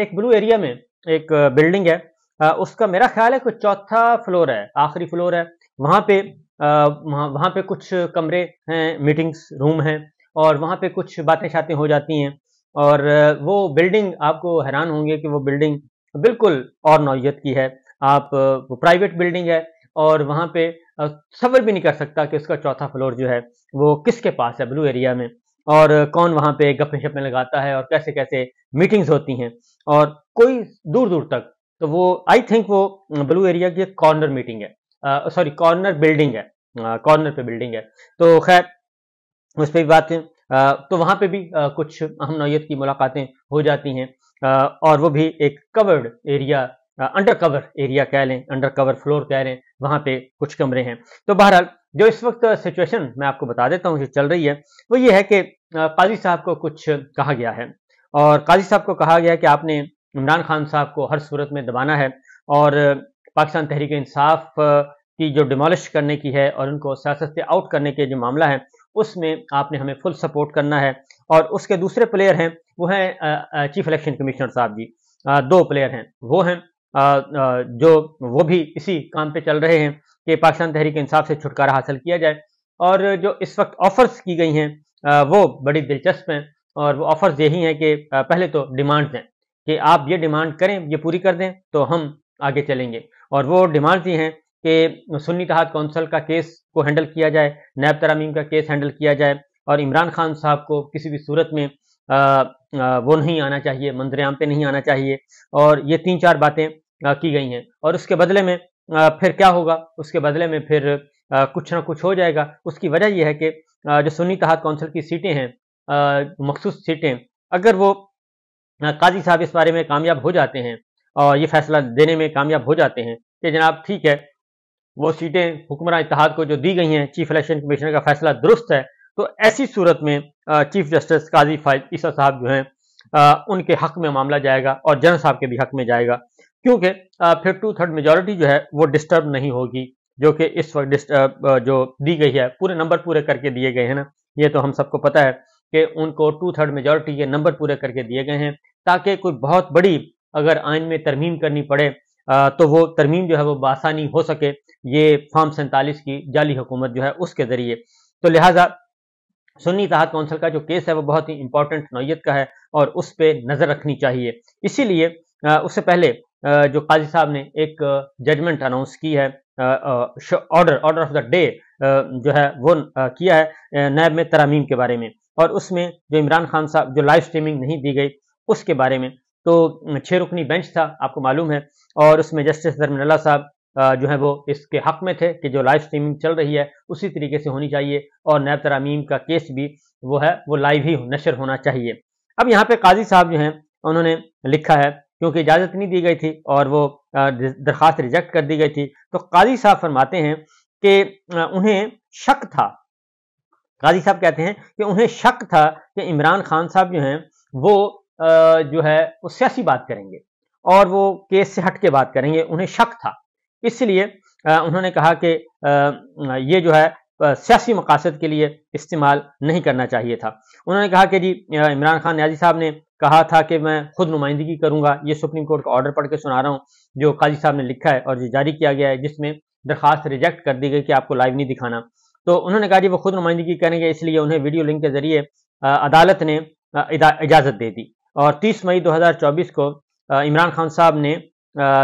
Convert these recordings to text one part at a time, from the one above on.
ایک بلو ایریا میں ایک بلڈنگ ہے اس کا میرا خیال ہے ہے چوتھا فلور آخری فلور ہے وہاں وہاں پہ پہ کچھ کمرے ہیں میٹنگز روم ہیں اور وہاں پہ کچھ باتیں شاتیں ہو جاتی ہیں اور وہ بلڈنگ آپ کو حیران ہوں گے کہ وہ بلڈنگ بالکل اور نوعیت کی ہے آپ وہ پرائیویٹ بلڈنگ ہے اور وہاں پہ سبر بھی نہیں کر سکتا کہ اس کا چوتھا فلور جو ہے وہ کس کے پاس ہے بلو ایریا میں اور کون وہاں پہ گپے میں لگاتا ہے اور کیسے کیسے میٹنگز ہوتی ہیں اور کوئی دور دور تک تو وہ آئی تھنک وہ بلو ایریا کی ایک کارنر میٹنگ ہے سوری کارنر بلڈنگ ہے کارنر پہ بلڈنگ ہے تو خیر اس پہ بھی بات کریں تو وہاں پہ بھی کچھ اہم نوعیت کی ملاقاتیں ہو جاتی ہیں اور وہ بھی ایک covered area under cover area کہہ لیں انڈر کور فلور کہہ لیں وہاں پہ کچھ کمرے ہیں تو بہرحال جو اس وقت سچویشن میں آپ کو بتا دیتا ہوں جو چل رہی ہے وہ یہ ہے کہ قاضی صاحب کو کچھ کہا گیا ہے اور قاضی صاحب کو کہا گیا ہے کہ آپ نے عمران خان صاحب کو ہر صورت میں دبانا ہے اور پاکستان تحریک انصاف کی جو ڈیمالش کرنے کی ہے اور ان کو سیاست سے آؤٹ کرنے کے جو معاملہ ہے اس میں آپ نے ہمیں فل سپورٹ کرنا ہے اور اس کے دوسرے پلیئر ہیں وہ ہیں چیف الیکشن کمیشنر صاحب جی دو پلیئر ہیں وہ ہیں جو وہ بھی اسی کام پہ چل رہے ہیں کہ پاکستان تحریک انصاف سے چھٹکارا حاصل کیا جائے اور جو اس وقت آفرز کی گئی ہیں وہ بڑی دلچسپ ہیں اور وہ آفرز یہی ہیں کہ پہلے تو ڈیمانڈز ہیں کہ آپ یہ ڈیمانڈ کریں یہ پوری کر دیں تو ہم آگے چلیں گے اور وہ ڈیمانڈز یہ ہیں کہ سنی تحاد کونسل کا کیس کو ہینڈل کیا جائے نیب ترامیم کا کیس ہینڈل کیا جائے اور عمران خان صاحب کو کسی بھی صورت میں وہ نہیں آنا چاہیے منظر عام پہ نہیں آنا چاہیے اور یہ تین چار باتیں کی گئی ہیں اور اس کے بدلے میں پھر کیا ہوگا اس کے بدلے میں پھر کچھ نہ کچھ ہو جائے گا اس کی وجہ یہ ہے کہ جو سنی تحاد کونسل کی سیٹیں ہیں مخصوص سیٹیں اگر وہ قاضی صاحب اس بارے میں کامیاب ہو جاتے ہیں اور یہ فیصلہ دینے میں کامیاب ہو جاتے ہیں کہ جناب ٹھیک ہے وہ سیٹیں حکمران اتحاد کو جو دی گئی ہیں چیف الیکشن کمیشنر کا فیصلہ درست ہے تو ایسی صورت میں چیف جسٹس قاضی فائد عیسیٰ صاحب جو ہیں ان کے حق میں معاملہ جائے گا اور جنرل صاحب کے بھی حق میں جائے گا کیونکہ پھر ٹو تھرڈ میجورٹی جو ہے وہ ڈسٹرب نہیں ہوگی جو کہ اس وقت ڈسٹرب جو دی گئی ہے پورے نمبر پورے کر کے دیے گئے ہیں نا یہ تو ہم سب کو پتا ہے کہ ان کو ٹو تھرڈ میجورٹی کے نمبر پورے کر کے دیے گئے ہیں تاکہ کوئی بہت بڑی اگر آئین میں ترمیم کرنی پڑے تو وہ ترمیم جو ہے وہ بآسانی ہو سکے یہ فارم سینتالیس کی جعلی حکومت جو ہے اس کے ذریعے تو لہٰذا سنی اتحاد کونسل کا جو کیس ہے وہ بہت ہی امپورٹنٹ نوعیت کا ہے اور اس پہ نظر رکھنی چاہیے اسی لیے اس سے پہلے جو قاضی صاحب نے ایک ججمنٹ اناؤنس کی ہے order order of the day جو ہے وہ کیا ہے نیب میں ترامیم کے بارے میں اور اس میں جو عمران خان صاحب جو لائف سٹریمنگ نہیں دی گئی اس کے بارے میں تو چھ رکنی بینچ تھا آپ کو معلوم ہے اور اس میں جسٹس درمین اللہ صاحب جو ہے وہ اس کے حق میں تھے کہ جو لائف سٹریمنگ چل رہی ہے اسی طریقے سے ہونی چاہیے اور نیب ترامیم کا کیس بھی وہ ہے وہ لائیو ہی نشر ہونا چاہیے اب یہاں پہ قاضی صاحب جو ہیں انہوں نے لکھا ہے کیونکہ اجازت نہیں دی گئی تھی اور وہ درخواست ریجیکٹ کر دی گئی تھی تو قاضی صاحب فرماتے ہیں کہ انہیں شک تھا قاضی صاحب کہتے ہیں کہ انہیں شک تھا کہ عمران خان صاحب جو ہیں وہ جو ہے وہ سیاسی بات کریں گے اور وہ کیس سے ہٹ کے بات کریں گے انہیں شک تھا اس لیے انہوں نے کہا کہ یہ جو ہے سیاسی مقاصد کے لیے استعمال نہیں کرنا چاہیے تھا انہوں نے کہا کہ جی عمران خان نیازی صاحب نے کہا تھا کہ میں خود نمائندگی کروں گا یہ سپریم کورٹ کا آرڈر پڑھ کے سنا رہا ہوں جو قاضی صاحب نے لکھا ہے اور جو جاری کیا گیا ہے جس میں درخواست ریجیکٹ کر دی گئی کہ آپ کو لائیو نہیں دکھانا تو انہوں نے کہا جی وہ خود نمائندگی کریں گے اس لیے انہیں ویڈیو لنک کے ذریعے عدالت نے اجازت دے دی اور تیس مئی دو ہزار چوبیس کو عمران خان صاحب نے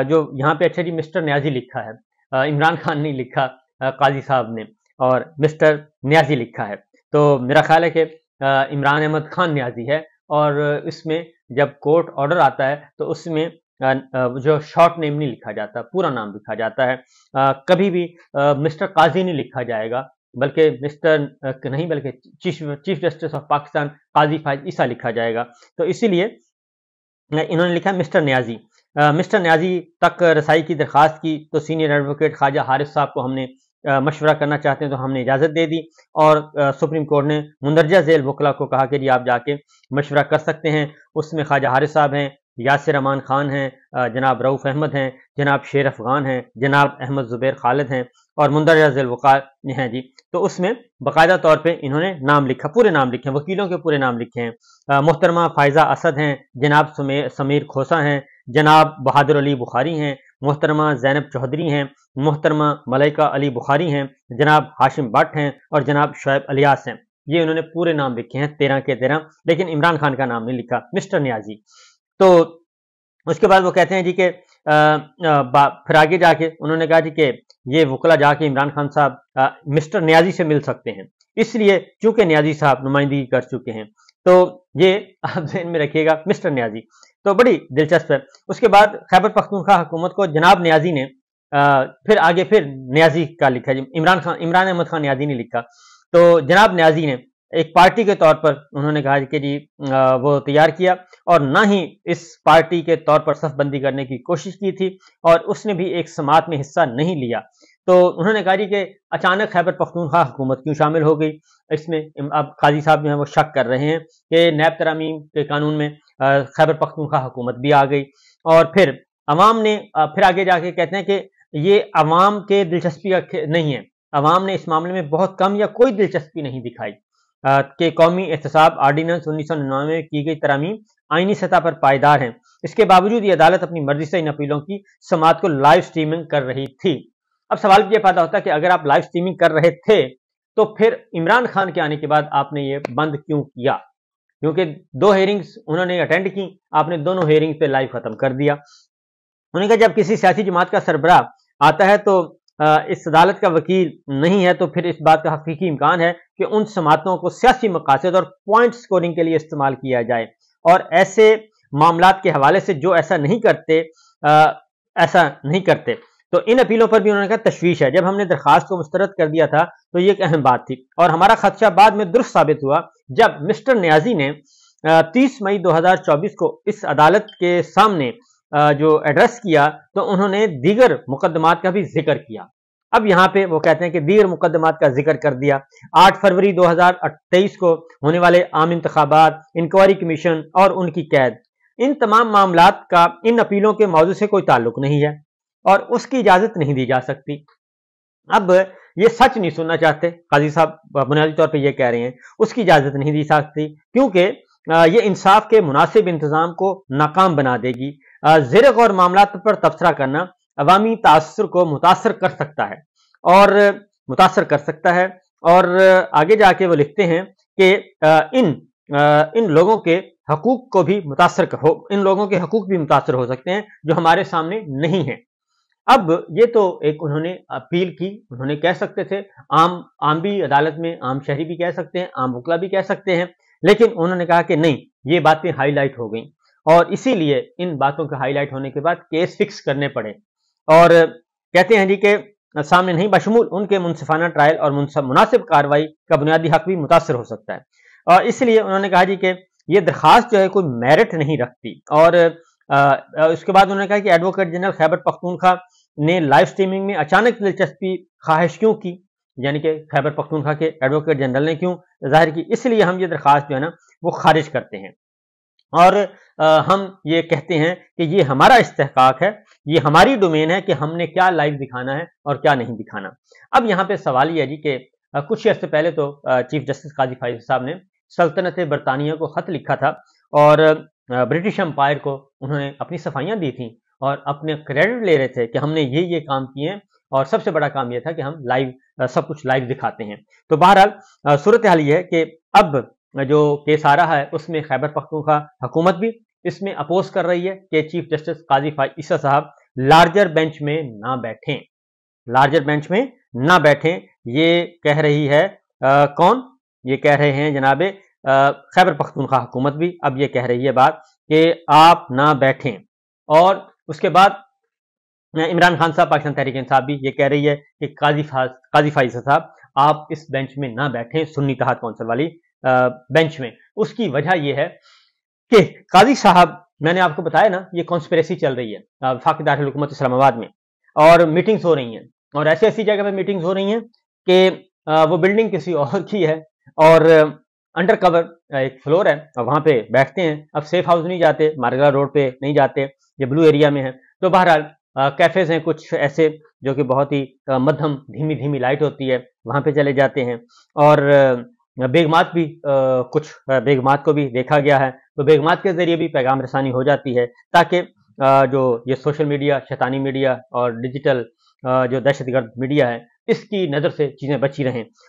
جو یہاں پہ اچھا جی مسٹر نیازی لکھا ہے عمران خان نے لکھا قاضی صاحب نے اور مسٹر نیازی لکھا ہے تو میرا خیال ہے کہ عمران احمد خان نیازی ہے اور اس میں جب کورٹ آرڈر آتا ہے تو اس میں جو شارٹ نیم نہیں لکھا جاتا پورا نام لکھا جاتا ہے کبھی بھی مسٹر قاضی نہیں لکھا جائے گا بلکہ مسٹر نہیں بلکہ chief chief justice of Pakistan Qazi Faez عیسیٰ لکھا جائے گا تو اسی لیے انہوں نے لکھا مسٹر نیازی مسٹر نیازی تک رسائی کی درخواست کی تو سینئر ایڈوکیٹ خواجہ حارف صاحب کو ہم نے مشورہ کرنا چاہتے ہیں تو ہم نے اجازت دے دی اور سپریم کورٹ نے مندرجہ ذیل وکلا کو کہا کہ جی آپ جا کے مشورہ کر سکتے ہیں اس میں خواجہ حارث صاحب ہیں یاسر امان خان ہیں جناب روف احمد ہیں جناب شیر افغان ہیں جناب احمد زبیر خالد ہیں اور مندرجہ ذیل وقار ہیں جی تو اس میں باقاعدہ طور پہ انہوں نے نام لکھا پورے نام لکھے ہیں وکیلوں کے پورے نام لکھے ہیں محترمہ فائزہ اسد ہیں جناب سمیر کھوسا ہیں جناب بہادر علی بخاری ہیں محترمہ زینب چودھری ہیں محترمہ ملائکہ علی بخاری ہیں جناب ہاشم بٹ ہیں اور جناب شعیب الیاس ہیں یہ انہوں نے پورے نام لکھے ہیں تیرہ کے تیرہ لیکن عمران خان کا نام نہیں لکھا مسٹر نیازی تو اس کے بعد وہ کہتے ہیں جی کہ پھر آگے جا کے انہوں نے کہا جی کہ یہ وکلا جا کے عمران خان صاحب مسٹر نیازی سے مل سکتے ہیں اس لیے چونکہ نیازی صاحب نمائندگی کر چکے ہیں تو یہ آپ ذہن میں رکھیے گا مسٹر نیازی تو بڑی دلچسپ ہے اس کے بعد خیبر پختونخوا حکومت کو جناب نیازی نے پھر آگے پھر نیازی کا لکھا جی، عمران خان عمران احمد خان نیازی نے لکھا تو جناب نیازی نے ایک پارٹی کے طور پر انہوں نے کہا کہ جی وہ تیار کیا اور نہ ہی اس پارٹی کے طور پر صف بندی کرنے کی کوشش کی تھی اور اس نے بھی ایک سماعت میں حصہ نہیں لیا تو انہوں نے کہا جی کہ اچانک خیبر پختونخوا حکومت کیوں شامل ہو گئی اس میں اب قاضی صاحب جو ہیں وہ شک کر رہے ہیں کہ نیب ترامیم کے قانون میں خیبر پختونخوا حکومت بھی آ گئی اور پھر عوام نے پھر آگے جا کے کہتے ہیں کہ یہ عوام کے دلچسپی نہیں ہے عوام نے اس معاملے میں بہت کم یا کوئی دلچسپی نہیں دکھائی کہ قومی احتساب آرڈیننس انیس سو ننانوے میں کی گئی ترامیم آئینی سطح پر پائیدار ہیں اس کے باوجود یہ عدالت اپنی مرضی سے ان اپیلوں کی سماعت کو لائیو سٹریمنگ کر رہی تھی اب سوال یہ پیدا ہوتا کہ اگر آپ لائف سٹریمنگ کر رہے تھے تو پھر عمران خان کے آنے کے بعد آپ نے یہ بند کیوں کیا کیونکہ دو ہیرنگز انہوں نے اٹینڈ کی آپ نے دونوں ہیرنگز پہ لائف ختم کر دیا انہوں نے کہا جب کسی سیاسی جماعت کا سربراہ آتا ہے تو اس عدالت کا وکیل نہیں ہے تو پھر اس بات کا حقیقی امکان ہے کہ ان سماعتوں کو سیاسی مقاصد اور پوائنٹ سکورنگ کے لیے استعمال کیا جائے اور ایسے معاملات کے حوالے سے جو ایسا نہیں کرتے ایسا نہیں کرتے تو ان اپیلوں پر بھی انہوں نے کہا تشویش ہے جب ہم نے درخواست کو مسترد کر دیا تھا تو یہ ایک اہم بات تھی اور ہمارا خدشہ بعد میں درست ثابت ہوا جب مسٹر نیازی نے تیس مئی دو ہزار چوبیس کو اس عدالت کے سامنے جو ایڈریس کیا تو انہوں نے دیگر مقدمات کا بھی ذکر کیا اب یہاں پہ وہ کہتے ہیں کہ دیگر مقدمات کا ذکر کر دیا آٹھ فروری دو ہزار اٹھائیس کو ہونے والے عام انتخابات انکوائری کمیشن اور ان کی قید ان تمام معاملات کا ان اپیلوں کے موضوع سے کوئی تعلق نہیں ہے اور اس کی اجازت نہیں دی جا سکتی اب یہ سچ نہیں سننا چاہتے قاضی صاحب بنیادی طور پہ یہ کہہ رہے ہیں اس کی اجازت نہیں دی سکتی کیونکہ یہ انصاف کے مناسب انتظام کو ناکام بنا دے گی زیر غور معاملات پر تبصرہ کرنا عوامی تاثر کو متاثر کر سکتا ہے اور متاثر کر سکتا ہے اور آگے جا کے وہ لکھتے ہیں کہ ان لوگوں کے حقوق کو بھی متاثر ہو ان لوگوں کے حقوق بھی متاثر ہو سکتے ہیں جو ہمارے سامنے نہیں ہیں اب یہ تو ایک انہوں نے اپیل کی انہوں نے کہہ سکتے تھے عام عام بھی بھی عدالت میں شہری کہہ سکتے ہیں عام وکلا بھی کہہ سکتے ہیں لیکن انہوں نے کہا کہ نہیں یہ باتیں ہائی لائٹ ہو گئیں اور اسی لیے ان باتوں کے ہائی لائٹ ہونے کے بعد کیس فکس کرنے پڑے اور کہتے ہیں جی کہ سامنے نہیں بشمول ان کے منصفانہ ٹرائل اور مناسب کاروائی کا بنیادی حق بھی متاثر ہو سکتا ہے اور اس لیے انہوں نے کہا جی کہ یہ درخواست جو ہے کوئی میرٹ نہیں رکھتی اور اس کے بعد انہوں نے کہا کہ ایڈوکیٹ جنرل خیبر پختونخوا نے لائف سٹریمنگ میں اچانک دلچسپی خواہش کیوں کی یعنی کہ خیبر پختونخوا کے ایڈوکیٹ جنرل نے کیوں ظاہر کی اس لیے ہم یہ درخواست جو ہے نا وہ خارج کرتے ہیں اور ہم یہ کہتے ہیں کہ یہ ہمارا استحقاق ہے یہ ہماری ڈومین ہے کہ ہم نے کیا لائف دکھانا ہے اور کیا نہیں دکھانا اب یہاں پہ سوال یہ ہے جی کہ کچھ عرصے پہلے تو چیف جسٹس قاضی فائز صاحب نے سلطنت برطانیہ کو خط لکھا تھا اور برٹش امپائر کو انہوں نے اپنی صفائیاں دی تھیں اور اپنے کریڈٹ لے رہے تھے کہ ہم نے یہ یہ کام کیے ہیں اور سب سے بڑا کام یہ تھا کہ ہم لائیو سب کچھ لائیو دکھاتے ہیں تو بہرحال صورتحال یہ ہے کہ اب جو کیس آ رہا ہے اس میں خیبر پختوں کا حکومت بھی اس میں اپوز کر رہی ہے کہ چیف جسٹس قاضی عیسیٰ صاحب لارجر بینچ میں نہ بیٹھیں لارجر بینچ میں نہ بیٹھیں یہ کہہ رہی ہے کون یہ کہہ رہے ہیں جناب خیبر پختونخوا حکومت بھی اب یہ کہہ رہی ہے بات کہ آپ نہ بیٹھیں اور اس کے بعد عمران خان صاحب پاکستان تحریک انصاف بھی یہ کہہ رہی ہے کہ قاضی قاضی فائزہ صاحب آپ اس بینچ میں نہ بیٹھیں سنی تحاد کونسل والی بینچ میں اس کی وجہ یہ ہے کہ قاضی صاحب میں نے آپ کو بتایا نا یہ کانسپریسی چل رہی ہے فاق حکومت اسلام آباد میں اور میٹنگز ہو رہی ہیں اور ایسی ایسی جگہ پہ میٹنگز ہو رہی ہیں کہ وہ بلڈنگ کسی اور کی ہے اور انڈر کور ایک فلور ہے وہاں پہ بیٹھتے ہیں اب سیف ہاؤس نہیں جاتے مارگلا روڈ پہ نہیں جاتے یہ بلو ایریا میں ہے تو بہرحال کیفیز ہیں کچھ ایسے جو کہ بہت ہی مدھم دھیمی دھیمی لائٹ ہوتی ہے وہاں پہ چلے جاتے ہیں اور بیگمات بھی کچھ بیگمات کو بھی دیکھا گیا ہے تو بیگمات کے ذریعے بھی پیغام رسانی ہو جاتی ہے تاکہ جو یہ سوشل میڈیا شیطانی میڈیا اور ڈیجیٹل جو دہشت گرد میڈیا ہے اس کی نظر سے چیزیں بچی رہیں